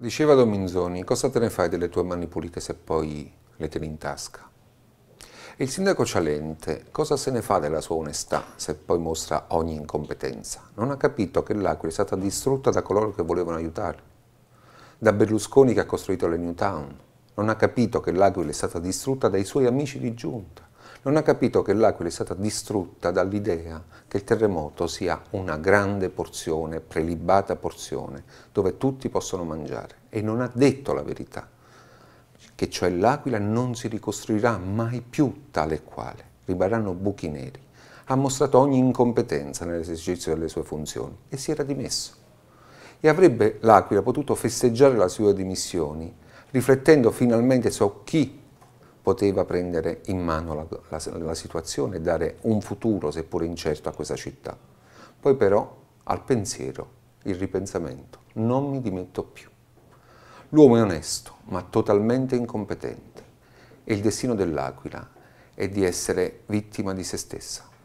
Diceva Dominzoni, cosa te ne fai delle tue mani pulite se poi le tieni in tasca? E il sindaco Cialente, cosa se ne fa della sua onestà se poi mostra ogni incompetenza? Non ha capito che l'Aquila è stata distrutta da coloro che volevano aiutarli, da Berlusconi che ha costruito le New Town, non ha capito che l'Aquila è stata distrutta dai suoi amici di giunta, non ha capito che l'Aquila è stata distrutta dall'idea che il terremoto sia una grande porzione, prelibata porzione, dove tutti possono mangiare e non ha detto la verità, che cioè l'Aquila non si ricostruirà mai più tale e quale, rimarranno buchi neri. Ha mostrato ogni incompetenza nell'esercizio delle sue funzioni e si era dimesso. E avrebbe l'Aquila potuto festeggiare la sua dimissioni riflettendo finalmente su chi poteva prendere in mano la, la, la situazione e dare un futuro, seppur incerto, a questa città. Poi però al pensiero, il ripensamento, non mi dimetto più. L'uomo è onesto, ma totalmente incompetente, e il destino dell'Aquila è di essere vittima di se stessa.